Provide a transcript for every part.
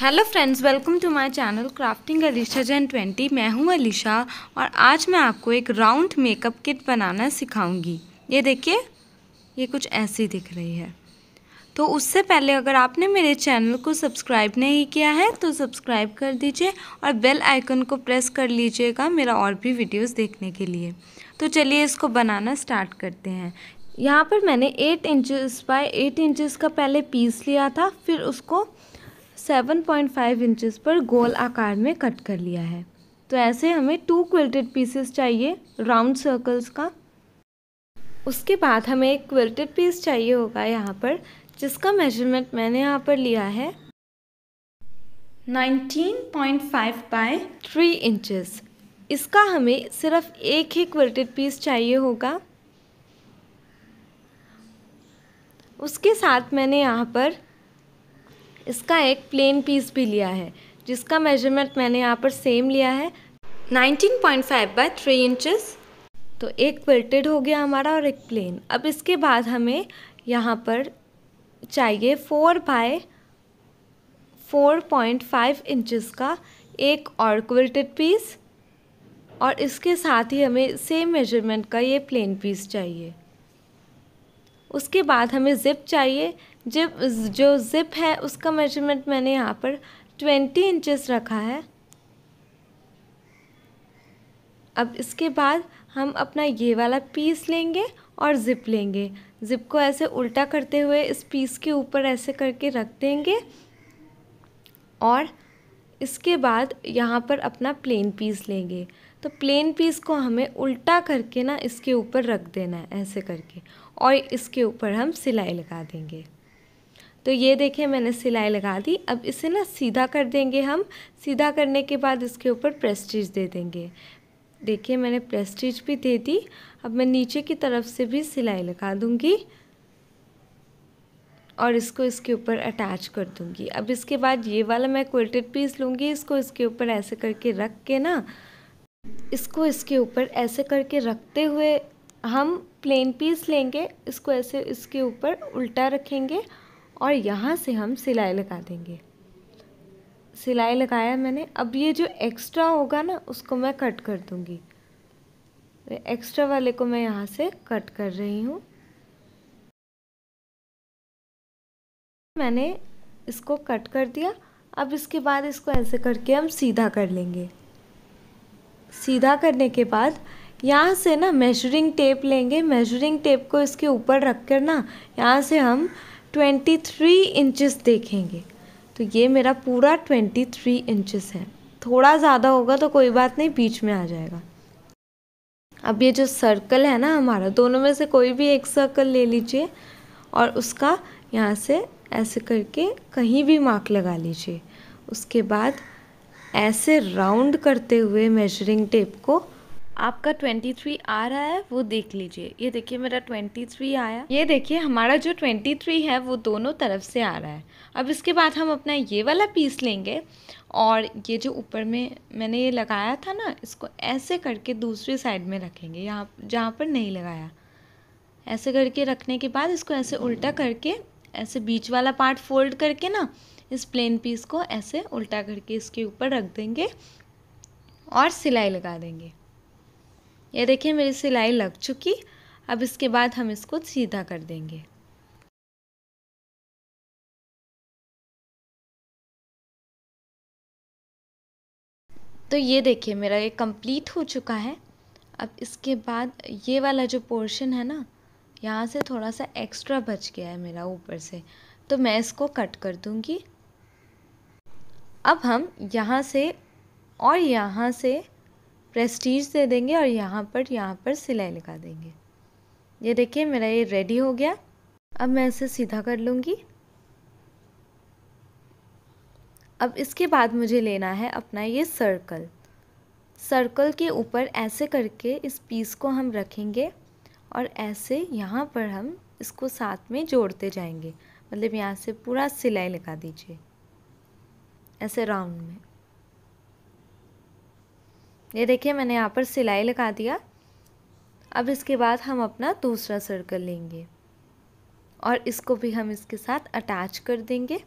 hello friends welcome to my channel crafting Alisha Jain twenty मैं हूं अलीशा और आज मैं आपको एक राउंड मेकअप किट बनाना सिखाऊंगी ये देखिए ये कुछ ऐसी दिख रही है तो उससे पहले अगर आपने मेरे चैनल को सब्सक्राइब नहीं किया है तो सब्सक्राइब कर दीजिए और बेल आइकन को प्रेस कर लीजिएगा मेरा और भी वीडियोज़ देखने के लिए तो चलिए इसको बनाना स्टार्ट करते हैं यहाँ पर मैंने eight inches by eight inches का पहले पीस लिया था फिर उसको 7.5 इंचेस पर गोल आकार में कट कर लिया है तो ऐसे हमें टू क्विल्टेड पीसेस चाहिए राउंड सर्कल्स का उसके बाद हमें एक क्विल्टेड पीस चाहिए होगा यहाँ पर जिसका मेजरमेंट मैंने यहाँ पर लिया है 19.5 बाय थ्री इंचेस इसका हमें सिर्फ एक ही क्विल्टेड पीस चाहिए होगा उसके साथ मैंने यहाँ पर इसका एक प्लेन पीस भी लिया है जिसका मेजरमेंट मैंने यहाँ पर सेम लिया है 19.5 point five by three inches तो एक क्विल्टेड हो गया हमारा और एक प्लेन अब इसके बाद हमें यहाँ पर चाहिए four by four point five inches का एक और क्विल्टेड पीस और इसके साथ ही हमें सेम मेजरमेंट का ये प्लेन पीस चाहिए उसके बाद हमें ज़िप चाहिए जिप जो ज़िप है उसका मेजरमेंट मैंने यहाँ पर ट्वेंटी इंचेस रखा है अब इसके बाद हम अपना ये वाला पीस लेंगे और ज़िप लेंगे ज़िप को ऐसे उल्टा करते हुए इस पीस के ऊपर ऐसे करके रख देंगे और इसके बाद यहाँ पर अपना प्लेन पीस लेंगे तो प्लेन पीस को हमें उल्टा करके ना इसके ऊपर रख देना है ऐसे करके और इसके ऊपर हम सिलाई लगा देंगे तो ये देखें मैंने सिलाई लगा दी अब इसे ना सीधा कर देंगे हम सीधा करने के बाद इसके ऊपर प्रेस्टिज दे देंगे देखिए मैंने प्रेस्टिज भी दे दी अब मैं नीचे की तरफ से भी सिलाई लगा दूँगी और इसको इसके ऊपर अटैच कर दूँगी अब इसके बाद ये वाला मैं क्वल्टेड पीस लूँगी इसको इसके ऊपर ऐसे करके रख के ना इसको इसके ऊपर ऐसे करके रखते हुए हम प्लेन पीस लेंगे इसको ऐसे इसके ऊपर उल्टा रखेंगे और यहाँ से हम सिलाई लगा देंगे सिलाई लगाया मैंने अब ये जो एक्स्ट्रा होगा ना उसको मैं कट कर दूँगी एक्स्ट्रा वाले को मैं यहाँ से कट कर रही हूँ मैंने इसको कट कर दिया अब इसके बाद इसको ऐसे करके हम सीधा कर लेंगे सीधा करने के बाद यहाँ से ना मेजरिंग टेप लेंगे मेजरिंग टेप को इसके ऊपर रख कर ना यहाँ से हम ट्वेंटी थ्री इंचज़ देखेंगे तो ये मेरा पूरा ट्वेंटी थ्री इंचज़ है थोड़ा ज़्यादा होगा तो कोई बात नहीं बीच में आ जाएगा अब ये जो सर्कल है ना हमारा दोनों में से कोई भी एक सर्कल ले लीजिए और उसका यहाँ से ऐसे करके कहीं भी मार्क लगा लीजिए उसके बाद ऐसे राउंड करते हुए मेजरिंग टेप को आपका ट्वेंटी थ्री आ रहा है वो देख लीजिए ये देखिए मेरा ट्वेंटी थ्री आया ये देखिए हमारा जो ट्वेंटी थ्री है वो दोनों तरफ से आ रहा है अब इसके बाद हम अपना ये वाला पीस लेंगे और ये जो ऊपर में मैंने ये लगाया था ना इसको ऐसे करके दूसरी साइड में रखेंगे यहाँ जहाँ पर नहीं लगाया ऐसे करके रखने के बाद इसको ऐसे उल्टा करके ऐसे बीच वाला पार्ट फोल्ड करके ना इस प्लेन पीस को ऐसे उल्टा करके इसके ऊपर रख देंगे और सिलाई लगा देंगे ये देखिए मेरी सिलाई लग चुकी अब इसके बाद हम इसको सीधा कर देंगे तो ये देखिए मेरा ये कंप्लीट हो चुका है अब इसके बाद ये वाला जो पोर्शन है ना यहाँ से थोड़ा सा एक्स्ट्रा बच गया है मेरा ऊपर से तो मैं इसको कट कर दूँगी अब हम यहाँ से और यहाँ से प्रेस्टीज दे देंगे और यहाँ पर यहाँ पर सिलाई लगा देंगे ये देखिए मेरा ये रेडी हो गया अब मैं इसे सीधा कर लूँगी अब इसके बाद मुझे लेना है अपना ये सर्कल सर्कल के ऊपर ऐसे करके इस पीस को हम रखेंगे और ऐसे यहाँ पर हम इसको साथ में जोड़ते जाएंगे मतलब यहाँ से पूरा सिलाई लगा दीजिए ऐसे राउंड में ये देखिए मैंने यहाँ पर सिलाई लगा दिया अब इसके बाद हम अपना दूसरा सर्कल लेंगे और इसको भी हम इसके साथ अटैच कर देंगे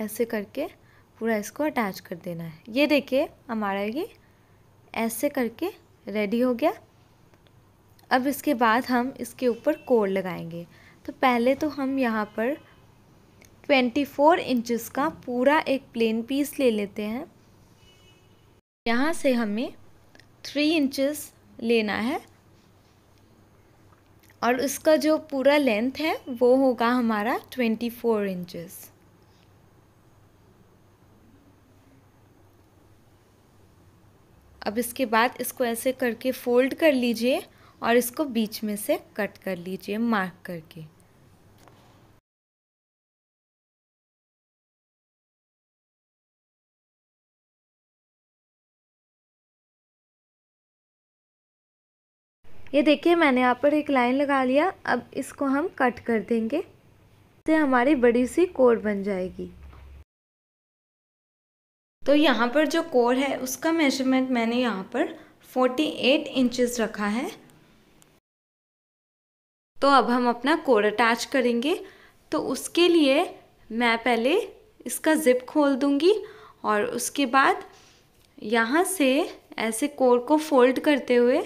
ऐसे करके पूरा इसको अटैच कर देना है ये देखिए हमारा ये ऐसे करके रेडी हो गया अब इसके बाद हम इसके ऊपर कोड लगाएंगे तो पहले तो हम यहाँ पर ट्वेंटी फोर इंचज़ का पूरा एक प्लेन पीस ले लेते हैं यहाँ से हमें थ्री इंचज़ लेना है और उसका जो पूरा लेंथ है वो होगा हमारा ट्वेंटी फोर इंचज़ अब इसके बाद इसको ऐसे करके फोल्ड कर लीजिए और इसको बीच में से कट कर लीजिए मार्क करके ये देखिए मैंने यहाँ पर एक लाइन लगा लिया अब इसको हम कट कर देंगे तो हमारी बड़ी सी कोर बन जाएगी तो यहाँ पर जो कोर है उसका मेजरमेंट मैंने यहाँ पर 48 इंचेस रखा है तो अब हम अपना कोर अटैच करेंगे तो उसके लिए मैं पहले इसका ज़िप खोल दूँगी और उसके बाद यहाँ से ऐसे कोर को फोल्ड करते हुए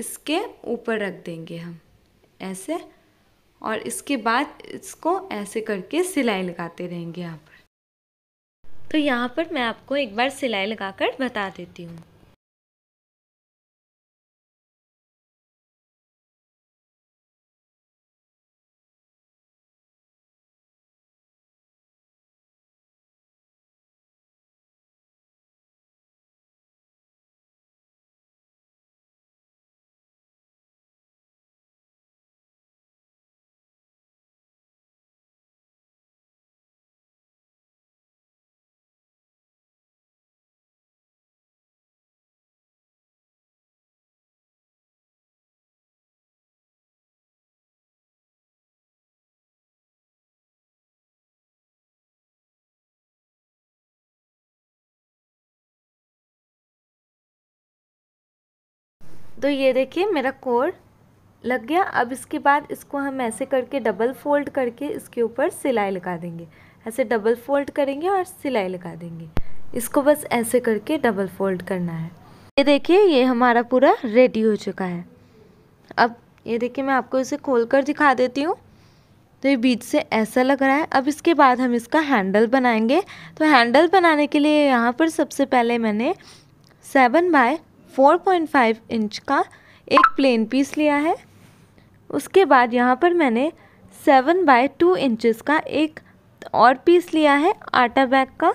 इसके ऊपर रख देंगे हम ऐसे और इसके बाद इसको ऐसे करके सिलाई लगाते रहेंगे यहाँ पर तो यहाँ पर मैं आपको एक बार सिलाई लगाकर बता देती हूँ तो ये देखिए मेरा कोर लग गया अब इसके बाद इसको हम ऐसे करके डबल फोल्ड करके इसके ऊपर सिलाई लगा देंगे ऐसे डबल फोल्ड करेंगे और सिलाई लगा देंगे इसको बस ऐसे करके डबल फोल्ड करना है ये देखिए ये हमारा पूरा रेडी हो चुका है अब ये देखिए मैं आपको इसे खोल कर दिखा देती हूँ तो ये बीच से ऐसा लग रहा है अब इसके बाद हम इसका हैंडल बनाएंगे तो हैंडल बनाने के लिए यहाँ पर सबसे पहले मैंने सेवन बाय 4.5 इंच का एक प्लेन पीस लिया है उसके बाद यहाँ पर मैंने 7 बाय टू इंचज़ का एक और पीस लिया है आटा बैग का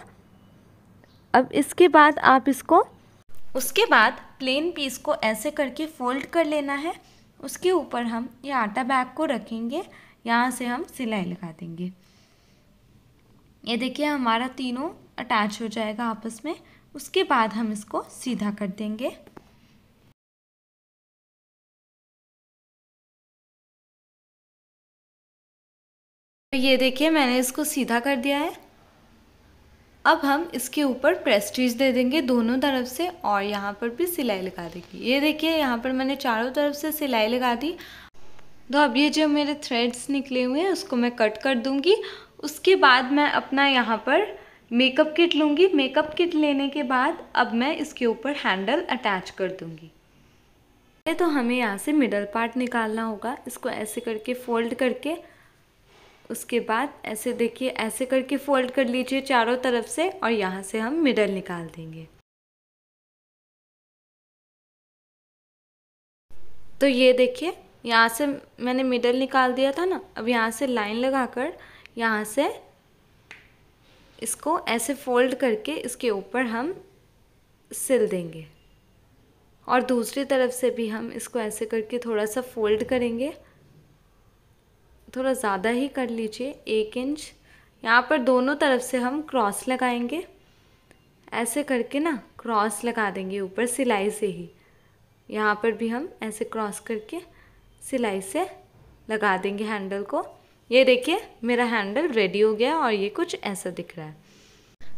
अब इसके बाद आप इसको उसके बाद प्लेन पीस को ऐसे करके फोल्ड कर लेना है उसके ऊपर हम ये आटा बैग को रखेंगे यहाँ से हम सिलाई लगा देंगे ये देखिए हमारा तीनों अटैच हो जाएगा आपस में उसके बाद हम इसको सीधा कर देंगे तो ये देखिए मैंने इसको सीधा कर दिया है अब हम इसके ऊपर प्रेस्टीज दे देंगे दोनों तरफ से और यहाँ पर भी सिलाई लगा देंगे ये देखिए यहाँ पर मैंने चारों तरफ से सिलाई लगा दी तो अब ये जो मेरे थ्रेड्स निकले हुए हैं उसको मैं कट कर दूंगी उसके बाद मैं अपना यहाँ पर मेकअप किट लूँगी मेकअप किट लेने के बाद अब मैं इसके ऊपर हैंडल अटैच कर दूँगी पहले तो हमें यहाँ से मिडल पार्ट निकालना होगा इसको ऐसे करके फोल्ड करके उसके बाद ऐसे देखिए ऐसे करके फोल्ड कर लीजिए चारों तरफ से और यहाँ से हम मिडल निकाल देंगे तो ये देखिए यहाँ से मैंने मिडल निकाल दिया था ना अब यहाँ से लाइन लगाकर यहाँ से इसको ऐसे फोल्ड करके इसके ऊपर हम सिल देंगे और दूसरी तरफ से भी हम इसको ऐसे करके थोड़ा सा फोल्ड करेंगे थोड़ा ज़्यादा ही कर लीजिए एक इंच यहाँ पर दोनों तरफ से हम क्रॉस लगाएंगे ऐसे करके ना क्रॉस लगा देंगे ऊपर सिलाई से ही यहाँ पर भी हम ऐसे क्रॉस करके सिलाई से लगा देंगे हैंडल को ये देखिए मेरा हैंडल रेडी हो गया और ये कुछ ऐसा दिख रहा है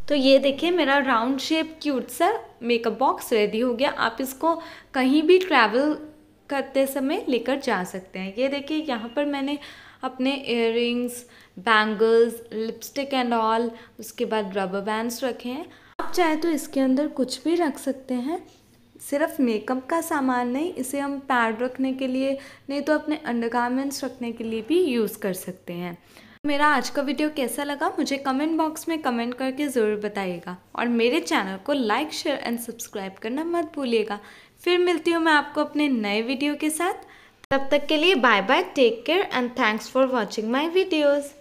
तो ये देखिए मेरा राउंड शेप क्यूट सा मेकअप बॉक्स रेडी हो गया आप इसको कहीं भी ट्रैवल करते समय लेकर जा सकते हैं ये देखिए यहाँ पर मैंने अपने ear bangles lipstick and all उसके बाद रबर बैंड्स रखे हैं आप चाहे तो इसके अंदर कुछ भी रख सकते हैं सिर्फ मेकअप का सामान नहीं इसे हम पैड रखने के लिए नहीं तो अपने अंडरगारमेंट्स रखने के लिए भी यूज़ कर सकते हैं मेरा आज का वीडियो कैसा लगा मुझे कमेंट बॉक्स में कमेंट करके ज़रूर बताइएगा और मेरे चैनल को लाइक शेयर एंड सब्सक्राइब करना मत भूलिएगा फिर मिलती हूँ मैं आपको अपने नए वीडियो के साथ तब तक के लिए bye bye take care and thanks for watching my videos